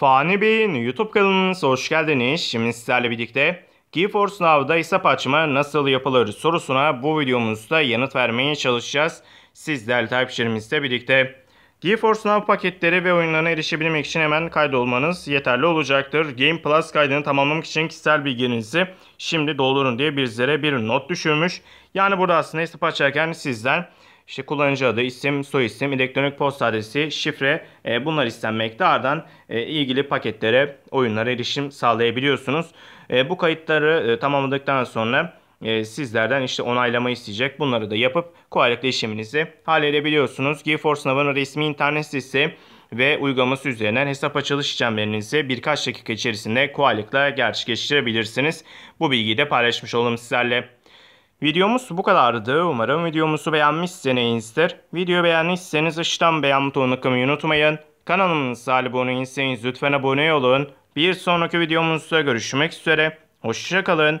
Fani Bey'in YouTube kanalınıza hoş geldiniz. Şimdi sizlerle birlikte GeForce Now'da hesap açma nasıl yapılır sorusuna bu videomuzda yanıt vermeye çalışacağız. Sizlerle takipçilerimizle birlikte. GeForce Now paketleri ve oyunlarına erişebilmek için hemen kaydolmanız yeterli olacaktır. Game Plus kaydını tamamlamak için kişisel bilginizi şimdi doldurun diye bizlere bir not düşürmüş. Yani burada aslında hesap açarken sizden işte kullanıcı adı, isim, soy isim, elektronik posta adresi, şifre e, bunlar istenmekte. Ardından e, ilgili paketlere, oyunlara erişim sağlayabiliyorsunuz. E, bu kayıtları e, tamamladıktan sonra e, sizlerden işte onaylama isteyecek. Bunları da yapıp kolaylıkla işleminizi halledebiliyorsunuz. GeForce Now'ın resmi internet sitesi ve uygulaması üzerinden hesap açılış işlemlerinizi birkaç dakika içerisinde kolaylıkla gerçekleştirebilirsiniz. Bu bilgiyi de paylaşmış olalım sizlerle. Videomuz bu kadardı. Umarım videomuzu beğenmişsinizdir. Video beğenmişseniz ışıdan beğen butonu'nu tıklamayı unutmayın. Kanalımıza abone değilseniz lütfen abone olun. Bir sonraki videomuzda görüşmek üzere. Hoşçakalın.